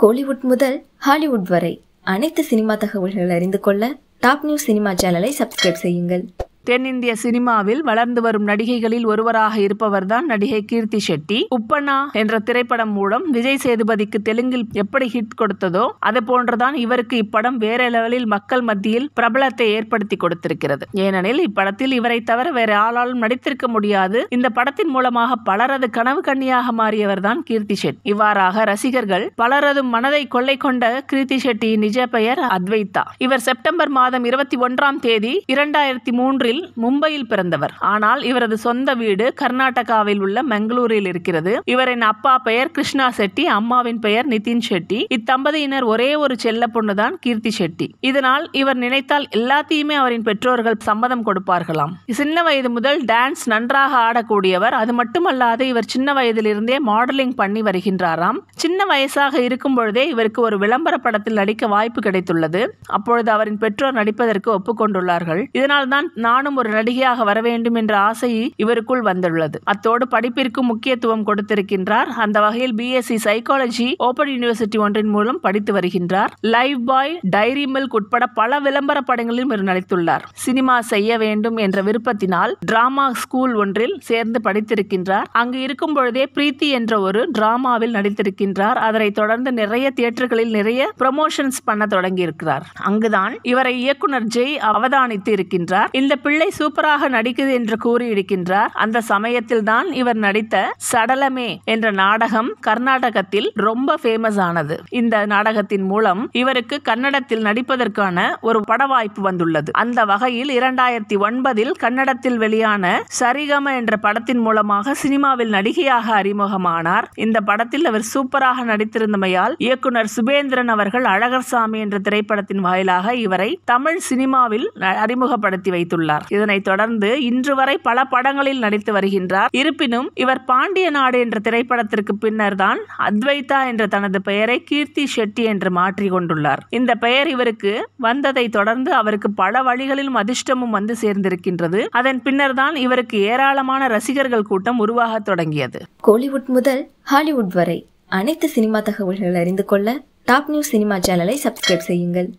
கோலிவுட் முதல் ஹாலிவுட் வரை அனைத்து சினிமா தகவல்கள் அறிந்து கொள்ள டாப் நியூஸ் சினிமா சேனலை சப்ஸ்கிரைப் செய்யுங்கள் தென்னிந்திய சினிமாவில் வளர்ந்து வரும் நடிகைகளில் ஒருவராக இருப்பவர்தான் நடிகை கீர்த்தி ஷெட்டி உப்பண்ணா என்ற திரைப்படம் மூலம் விஜய் சேதுபதிக்கு தெலுங்கில் எப்படி ஹிட் கொடுத்ததோ அது போன்றுதான் இவருக்கு இப்படம் வேற லெவலில் மக்கள் மத்தியில் பிரபலத்தை ஏற்படுத்தி கொடுத்திருக்கிறது ஏனெனில் இப்படத்தில் இவரை தவிர வேற ஆளாலும் நடித்திருக்க முடியாது இந்த படத்தின் மூலமாக பலரது கனவு கண்ணியாக மாறியவர் தான் கீர்த்தி ஷெட் இவ்வாறாக ரசிகர்கள் பலரது மனதை கொள்ளை கொண்ட கீர்த்தி ஷெட்டியின் நிஜ பெயர் அத்வைதா இவர் செப்டம்பர் மாதம் இருபத்தி ஒன்றாம் தேதி இரண்டாயிரத்தி மூன்றில் காலத்தில் மும்பையில் பிறந்தவர் ஆனால் இவரது சொந்த வீடு கர்நாடகாவில் உள்ள மங்களூரில் இருக்கிறது இவரின் அப்பா பெயர் கிருஷ்ணா செட்டி அம்மாவின் பெயர் நிதின் செட்டி இத்தம்பதியினர் ஒரே ஒரு செல்ல பொண்ணுதான் கீர்த்தி செட்டி இதனால் இவர் நினைத்தால் எல்லாத்தையுமே அவரின் பெற்றோர்கள் சம்மதம் கொடுப்பார்களாம் சின்ன வயது முதல் டான்ஸ் நன்றாக ஆடக்கூடியவர் அது மட்டுமல்லாது இவர் சின்ன வயதிலிருந்தே மாடலிங் பண்ணி வருகின்றாராம் சின்ன வயசாக இருக்கும் பொழுதே இவருக்கு ஒரு விளம்பர படத்தில் நடிக்க வாய்ப்பு கிடைத்துள்ளது அப்பொழுது அவரின் பெற்றோர் நடிப்பதற்கு ஒப்புக்கொண்டுள்ளார்கள் இதனால் தான் நானும் ஒரு நடிகையாக வர வேண்டும் என்ற ஆசை இவருக்குள் வந்துள்ளது அத்தோடு படிப்பிற்கு முக்கியத்துவம் கொடுத்திருக்கின்றார் அந்த வகையில் பிஎஸ்சி சைக்காலஜி ஓபன் யூனிவர்சிட்டி ஒன்றின் மூலம் படித்து வருகின்றார் லைவ் பாய் டைரி மில்க் உட்பட பல விளம்பர படங்களிலும் இவர் நடித்துள்ளார் சினிமா செய்ய வேண்டும் என்ற விருப்பத்தினால் டிராமா ஸ்கூல் ஒன்றில் சேர்ந்து படித்திருக்கின்றார் அங்கு இருக்கும் பொழுதே பிரீத்தி என்ற ஒரு டிராமாவில் நடித்திருக்கின்றார் அதனைத் தொடர்ந்து நிறைய தியேட்டர்களில் நிறைய ப்ரமோஷன்ஸ் பண்ண தொடங்கியிருக்கிறார் அங்குதான் இவரை இயக்குனர் ஜெய் அவதானித்து இருக்கின்றார் இந்த பிள்ளை பிள்ளை சூப்பராக நடிக்குது என்று கூறியிருக்கின்றார் அந்த சமயத்தில் தான் இவர் நடித்த சடலமே என்ற நாடகம் கர்நாடகத்தில் ரொம்ப ஃபேமஸ் ஆனது இந்த நாடகத்தின் மூலம் இவருக்கு கன்னடத்தில் நடிப்பதற்கான ஒரு பட வாய்ப்பு வந்துள்ளது அந்த வகையில் இரண்டாயிரத்தி ஒன்பதில் கன்னடத்தில் வெளியான சரிகம என்ற படத்தின் மூலமாக சினிமாவில் நடிகையாக அறிமுகமானார் இந்த படத்தில் அவர் சூப்பராக நடித்திருந்தமையால் இயக்குனர் சுபேந்திரன் அவர்கள் அழகர்சாமி என்ற திரைப்படத்தின் வாயிலாக இவரை தமிழ் சினிமாவில் அறிமுகப்படுத்தி வைத்துள்ளார் வருகிறார் இதனைத் தொடர்ந்து இன்று வரை பல படங்களில் நடித்து வருகின்றார் இருப்பினும் இவர் பாண்டிய நாடு என்ற திரைப்படத்திற்கு பின்னர் தான் அத்வைதா என்ற தனது பெயரை கீர்த்தி ஷெட்டி என்று மாற்றிக் கொண்டுள்ளார் இந்த பெயர் இவருக்கு வந்ததை தொடர்ந்து அவருக்கு பல வழிகளிலும் அதிர்ஷ்டமும் வந்து சேர்ந்திருக்கின்றது அதன் பின்னர் தான் இவருக்கு ஏராளமான ரசிகர்கள் கூட்டம் உருவாக தொடங்கியது கோலிவுட் முதல் ஹாலிவுட் வரை அனைத்து சினிமா தகவல்கள் அறிந்து கொள்ள டாப் நியூஸ் சினிமா சேனலை சப்ஸ்கிரைப் செய்யுங்கள்